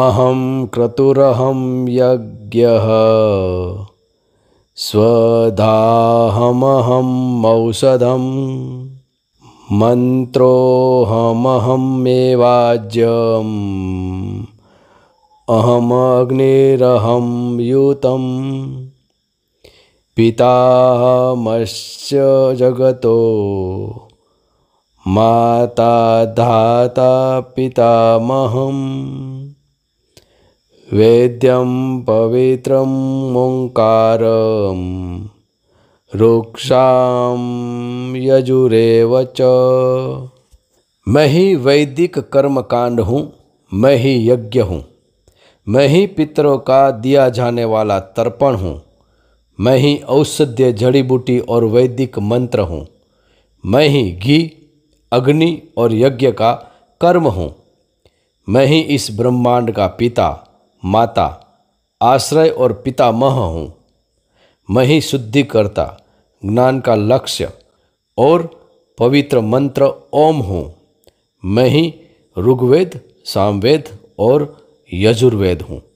अहं क्रतुरहं यज्ञः स्वधाहमहम् औषधं मन्त्रोऽहमहमेवाज्यम् अहमग्निरहं युतं पिताहमस्य जगतो माता धाता पितामहम् वेद्यम पवित्र ओंकार रुक्षां यजुरेव च मैं ही वैदिक कर्म कांड हूँ मैं ही यज्ञ हूँ मैं ही पितरों का दिया जाने वाला तर्पण हूँ मैं ही औषध्य जड़ी बूटी और वैदिक मंत्र हूँ मैं ही घी अग्नि और यज्ञ का कर्म हूँ मैं ही इस ब्रह्मांड का पिता माता आश्रय और पिता मह हूँ मैं ही शुद्धिकर्ता ज्ञान का लक्ष्य और पवित्र मंत्र ओम हूँ मैं ही ऋग्वेद सामवेद और यजुर्वेद हूँ